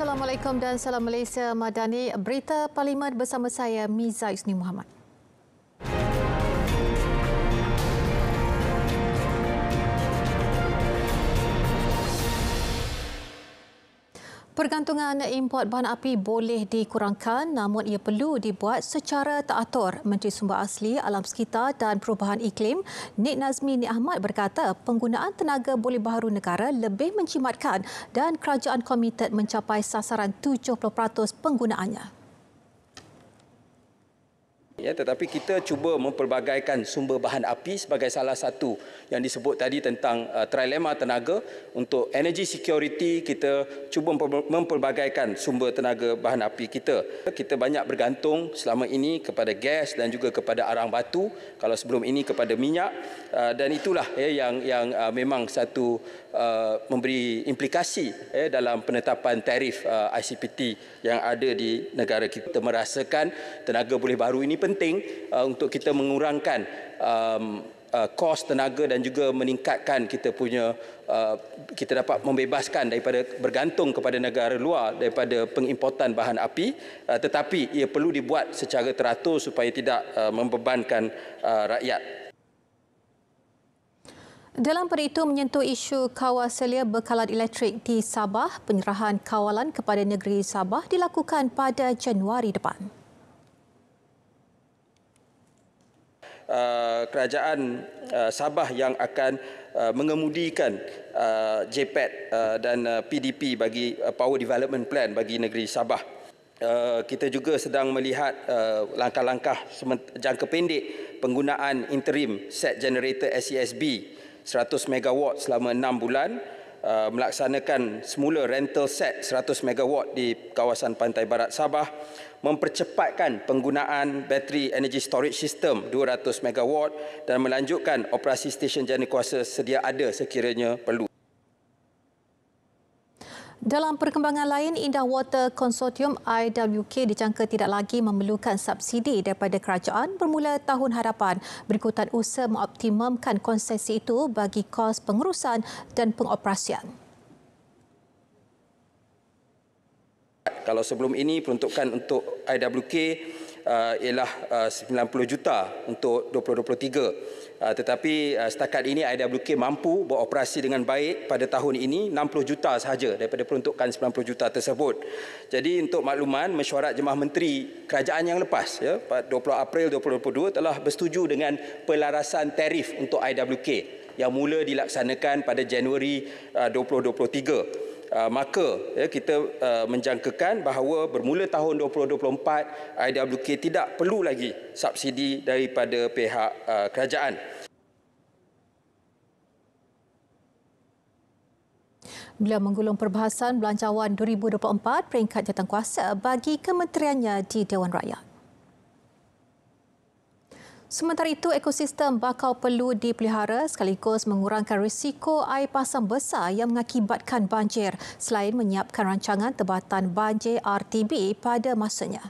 Assalamualaikum dan salam Malaysia Madani. Berita Parlimen bersama saya Miza Isni Muhammad. Pergantungan import bahan api boleh dikurangkan namun ia perlu dibuat secara teratur. Menteri Sumber Asli, Alam Sekitar dan Perubahan Iklim, Nik Nazmi Nik Ahmad berkata penggunaan tenaga boleh baharu negara lebih mencimatkan dan kerajaan komited mencapai sasaran 70% penggunaannya. Ya, tetapi kita cuba memperbagaikan sumber bahan api sebagai salah satu yang disebut tadi tentang uh, trilema tenaga untuk energy security kita cuba memperbagaikan sumber tenaga bahan api kita. Kita banyak bergantung selama ini kepada gas dan juga kepada arang batu kalau sebelum ini kepada minyak uh, dan itulah ya, yang yang uh, memang satu Uh, memberi implikasi eh, dalam penetapan tarif uh, ICPT yang ada di negara kita. kita merasakan tenaga boleh baru ini penting uh, untuk kita mengurangkan um, uh, kos tenaga dan juga meningkatkan kita punya uh, kita dapat membebaskan daripada bergantung kepada negara luar daripada pengimportan bahan api uh, tetapi ia perlu dibuat secara teratur supaya tidak uh, membebankan uh, rakyat. Dalam pada itu menyentuh isu kawal selia bekalan elektrik di Sabah, penyerahan kawalan kepada negeri Sabah dilakukan pada Januari depan. Uh, kerajaan uh, Sabah yang akan uh, mengemudikan uh, JPET uh, dan uh, PDP bagi uh, Power Development Plan bagi negeri Sabah. Uh, kita juga sedang melihat uh, langkah-langkah jangka pendek penggunaan interim set generator SESB 100 megawatt selama 6 bulan uh, melaksanakan semula rental set 100 megawatt di kawasan Pantai Barat Sabah mempercepatkan penggunaan bateri energy storage system 200 megawatt dan melanjutkan operasi stesen jana kuasa sedia ada sekiranya perlu dalam perkembangan lain, Indah Water Consortium IWK dijangka tidak lagi memerlukan subsidi daripada kerajaan bermula tahun hadapan berikutan usaha mengoptimumkan konsesi itu bagi kos pengurusan dan pengoperasian. Kalau sebelum ini peruntukan untuk IWK uh, ialah uh, 90 juta untuk 2023. Ah, tetapi ah, setakat ini IWK mampu beroperasi dengan baik pada tahun ini 60 juta sahaja daripada peruntukan 90 juta tersebut. Jadi untuk makluman mesyuarat jemaah menteri kerajaan yang lepas ya 20 April 2022 telah bersetuju dengan pelarasan tarif untuk IWK yang mula dilaksanakan pada Januari 2023. Ah, Uh, maka ya, kita uh, menjangkakan bahawa bermula tahun 2024 IWK tidak perlu lagi subsidi daripada pihak uh, kerajaan. Beliau menggulung perbahasan belanjawan 2024 peringkat kuasa bagi kementeriannya di Dewan Rakyat. Sementara itu, ekosistem bakau perlu dipelihara sekaligus mengurangkan risiko air pasang besar yang mengakibatkan banjir selain menyiapkan rancangan tebatan banjir RTB pada masanya.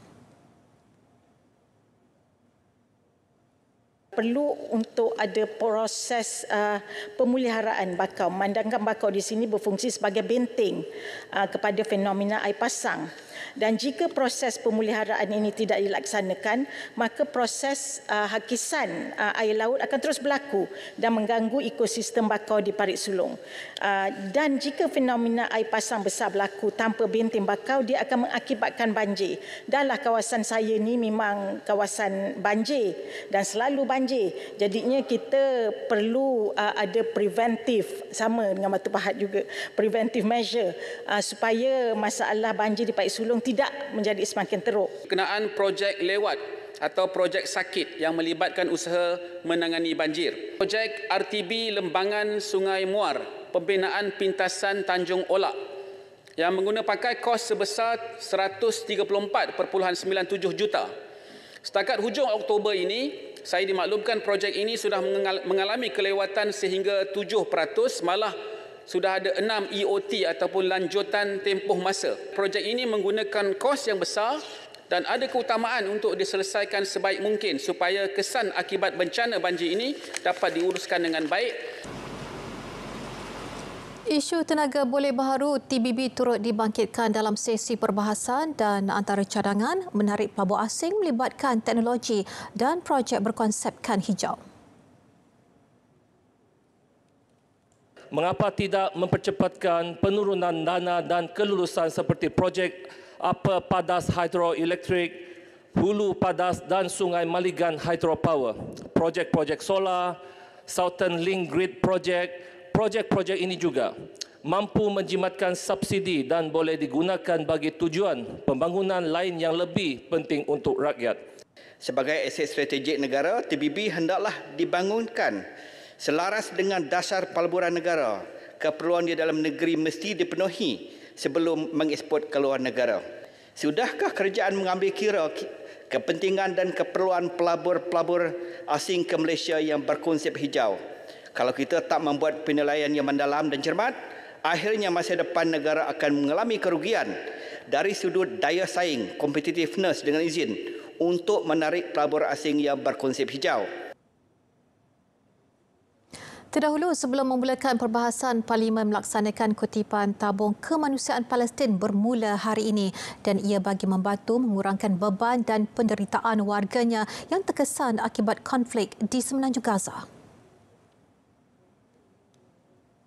perlu untuk ada proses uh, pemuliharaan bakau. Mandangkan bakau di sini berfungsi sebagai benteng uh, kepada fenomena air pasang dan jika proses pemuliharaan ini tidak dilaksanakan maka proses uh, hakisan uh, air laut akan terus berlaku dan mengganggu ekosistem bakau di Parit Sulong uh, dan jika fenomena air pasang besar berlaku tanpa binting bakau dia akan mengakibatkan banjir dahlah kawasan saya ini memang kawasan banjir dan selalu banjir jadinya kita perlu uh, ada preventif sama dengan Matupahat juga preventif measure uh, supaya masalah banjir di Parit Sulong cenderung tidak menjadi semakin teruk. Kenaan projek lewat atau projek sakit yang melibatkan usaha menangani banjir. Projek RTB Lembangan Sungai Muar, pembinaan pintasan Tanjung Olak yang menggunakan kos sebesar 134.97 juta. Setakat hujung Oktober ini, saya dimaklumkan projek ini sudah mengalami kelewatan sehingga 7% malah sudah ada enam EOT ataupun lanjutan tempoh masa. Projek ini menggunakan kos yang besar dan ada keutamaan untuk diselesaikan sebaik mungkin supaya kesan akibat bencana banjir ini dapat diuruskan dengan baik. Isu tenaga boleh baharu TBB turut dibangkitkan dalam sesi perbahasan dan antara cadangan menarik pelabur asing melibatkan teknologi dan projek berkonsepkan hijau. mengapa tidak mempercepatkan penurunan dana dan kelulusan seperti projek apa padas hidroelektrik, hulu padas dan sungai Maligan Hydropower, projek-projek solar, Southern Link Grid Project, projek-projek ini juga mampu menjimatkan subsidi dan boleh digunakan bagi tujuan pembangunan lain yang lebih penting untuk rakyat. Sebagai aset strategik negara, TPP hendaklah dibangunkan selaras dengan dasar pelaburan negara keperluan di dalam negeri mesti dipenuhi sebelum mengeksport ke luar negara sudahkah kerajaan mengambil kira kepentingan dan keperluan pelabur-pelabur asing ke Malaysia yang berkonsep hijau kalau kita tak membuat penilaian yang mendalam dan cermat akhirnya masa depan negara akan mengalami kerugian dari sudut daya saing competitiveness dengan izin untuk menarik pelabur asing yang berkonsep hijau. Terdahulu sebelum memulakan perbahasan parlimen melaksanakan kutipan tabung kemanusiaan Palestin bermula hari ini dan ia bagi membantu mengurangkan beban dan penderitaan warganya yang terkesan akibat konflik di semenanjung Gaza.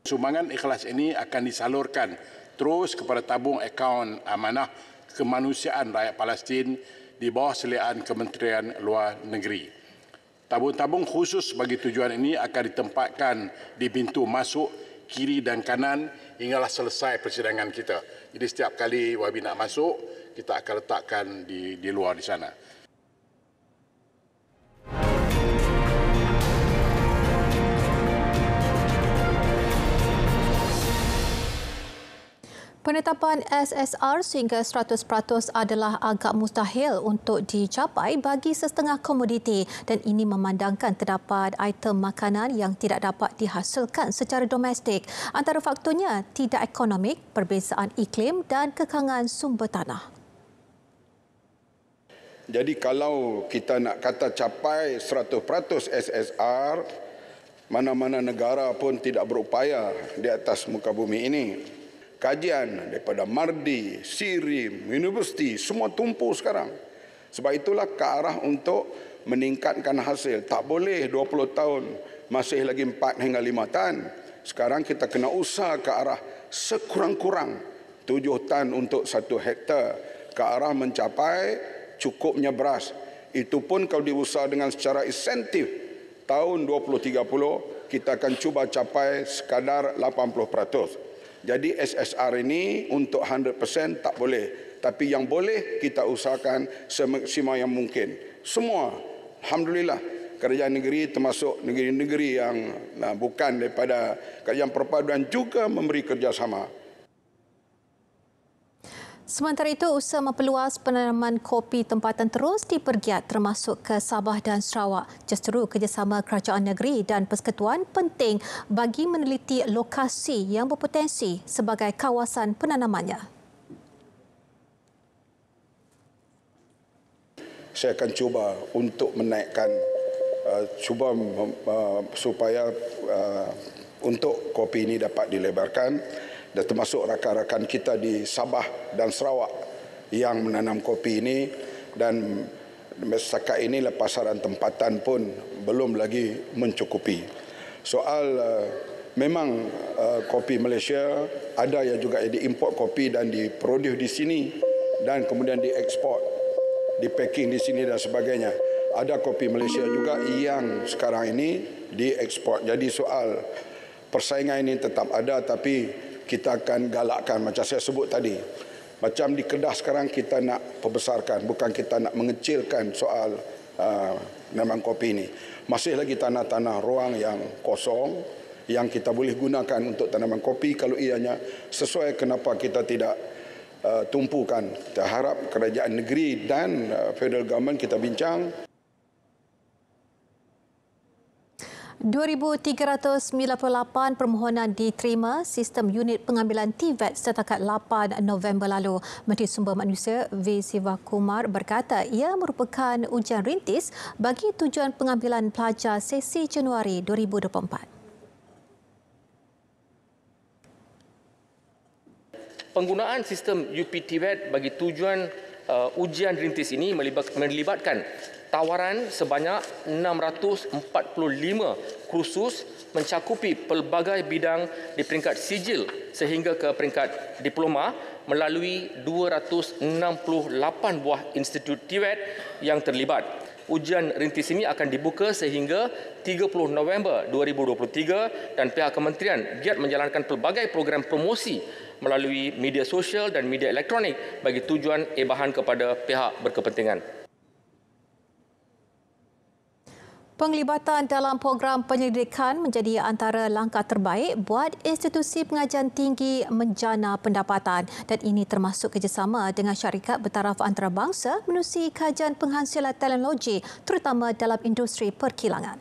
Sumbangan ikhlas ini akan disalurkan terus kepada tabung akaun amanah kemanusiaan rakyat Palestin di bawah seliaan Kementerian Luar Negeri. Tabung-tabung khusus bagi tujuan ini akan ditempatkan di pintu masuk kiri dan kanan hinggalah selesai persidangan kita. Jadi setiap kali Wahbi nak masuk, kita akan letakkan di, di luar di sana. Penetapan SSR sehingga 100% adalah agak mustahil untuk dicapai bagi setengah komoditi dan ini memandangkan terdapat item makanan yang tidak dapat dihasilkan secara domestik. Antara faktornya tidak ekonomik, perbezaan iklim dan kekangan sumber tanah. Jadi kalau kita nak kata capai 100% SSR, mana-mana negara pun tidak berupaya di atas muka bumi ini kajian daripada Mardi, Sirim, Universiti, semua tumpu sekarang. Sebab itulah ke arah untuk meningkatkan hasil. Tak boleh 20 tahun masih lagi 4 hingga 5 tahun. Sekarang kita kena usah ke arah sekurang-kurang 7 tahun untuk 1 hektar ke arah mencapai cukupnya beras. Itu pun kalau diusaha dengan secara insentif tahun 2030 kita akan cuba capai sekadar 80%. Jadi SSR ini untuk 100% tak boleh. Tapi yang boleh kita usahakan semaksimal yang mungkin. Semua. Alhamdulillah. Kerajaan negeri termasuk negeri-negeri yang nah, bukan daripada kerajaan perpaduan juga memberi kerjasama. Sementara itu, usaha memperluas penanaman kopi tempatan terus dipergiat termasuk ke Sabah dan Sarawak. Justeru kerjasama kerajaan negeri dan persekutuan penting bagi meneliti lokasi yang berpotensi sebagai kawasan penanamannya. Saya akan cuba untuk menaikkan uh, cuba uh, supaya uh, untuk kopi ini dapat dilebarkan dan termasuk rakan-rakan kita di Sabah dan Sarawak yang menanam kopi ini dan setakat ini lah pasaran tempatan pun belum lagi mencukupi. Soal eh, memang eh, kopi Malaysia ada yang juga diimport kopi dan diproduksi di sini dan kemudian diekspor, dipacking di sini dan sebagainya. Ada kopi Malaysia juga yang sekarang ini diekspor. Jadi soal persaingan ini tetap ada tapi kita akan galakkan macam saya sebut tadi. Macam di Kedah sekarang kita nak perbesarkan bukan kita nak mengecilkan soal uh, nama kopi ini. Masih lagi tanah-tanah ruang yang kosong yang kita boleh gunakan untuk tanaman kopi kalau ianya sesuai kenapa kita tidak uh, tumpukan. Kita harap kerajaan negeri dan uh, federal government kita bincang. 2398 permohonan diterima sistem unit pengambilan TVET e setakat 8 November lalu. Menteri Sumber Manusia V Siva Kumar berkata ia merupakan ujian rintis bagi tujuan pengambilan pelajar sesi Januari 2024. Penggunaan sistem UPTVET e bagi tujuan uh, ujian rintis ini melibatkan tawaran sebanyak 645 kursus mencakupi pelbagai bidang di peringkat sijil sehingga ke peringkat diploma melalui 268 buah institut TVET yang terlibat. Ujian rintis ini akan dibuka sehingga 30 November 2023 dan pihak kementerian giat menjalankan pelbagai program promosi melalui media sosial dan media elektronik bagi tujuan ebahan kepada pihak berkepentingan. Penglibatan dalam program penyelidikan menjadi antara langkah terbaik buat institusi pengajian tinggi menjana pendapatan dan ini termasuk kerjasama dengan syarikat bertaraf antarabangsa menusi kajian penghasilan teknologi terutama dalam industri perkilangan.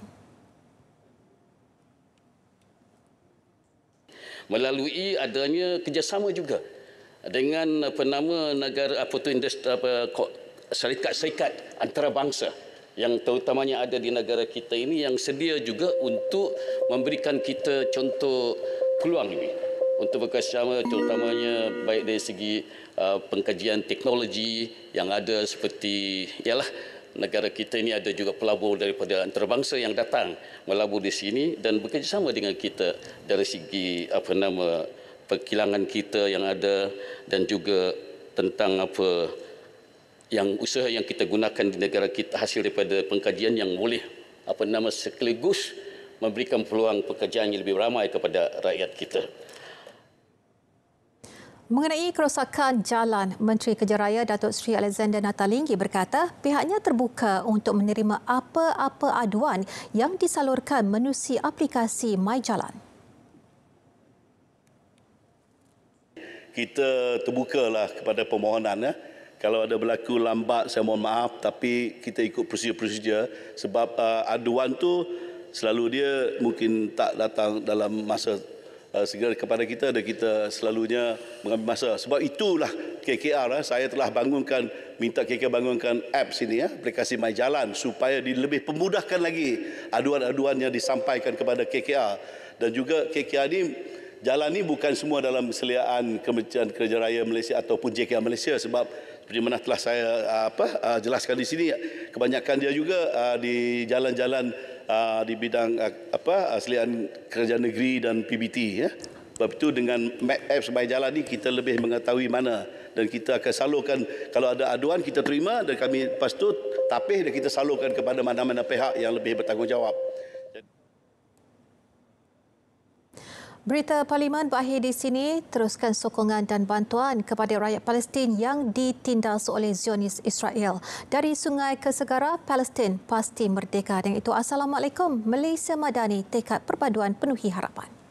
Melalui adanya kerjasama juga dengan apa nama negara apa tu industri apa syarikat-syarikat antarabangsa yang terutamanya ada di negara kita ini yang sedia juga untuk memberikan kita contoh peluang ini untuk bekerjasama terutamanya baik dari segi uh, pengkajian teknologi yang ada seperti ialah negara kita ini ada juga pelabur daripada antarabangsa yang datang melabur di sini dan bekerjasama dengan kita dari segi apa nama perkilangan kita yang ada dan juga tentang apa yang usaha yang kita gunakan di negara kita hasil daripada pengkajian yang boleh apa nama sekaligus memberikan peluang pekerjaan yang lebih ramai kepada rakyat kita. Mengenai kerosakan jalan, Menteri Kerja Raya Datuk Seri Alexander Natalinggi berkata pihaknya terbuka untuk menerima apa-apa aduan yang disalurkan menusi aplikasi MyJalan. Kita terbukalah kepada permohonan. Eh kalau ada berlaku lambat saya mohon maaf tapi kita ikut prosedur-prosedur sebab uh, aduan tu selalu dia mungkin tak datang dalam masa uh, segera kepada kita dan kita selalunya mengambil masa sebab itulah KKR uh, eh, saya telah bangunkan minta KKR bangunkan apps ini ya uh, eh, aplikasi My Jalan supaya lebih pemudahkan lagi aduan-aduan yang disampaikan kepada KKR dan juga KKR ini jalan ini bukan semua dalam seliaan Kementerian Kerja Raya Malaysia ataupun JKR Malaysia sebab seperti mana telah saya ah, apa ah, jelaskan di sini kebanyakan dia juga ah, di jalan-jalan di bidang apa aslian kerajaan negeri dan PBT ya. Sebab itu dengan map apps by jalan ini kita lebih mengetahui mana dan kita akan salurkan kalau ada aduan kita terima dan kami lepas itu tapih dan kita salurkan kepada mana-mana pihak yang lebih bertanggungjawab. Berita Parlimen berakhir di sini. Teruskan sokongan dan bantuan kepada rakyat Palestin yang ditindas oleh Zionis Israel. Dari sungai ke segara, Palestin pasti merdeka. Dengan itu, Assalamualaikum. Malaysia Madani, tekad perpaduan penuhi harapan.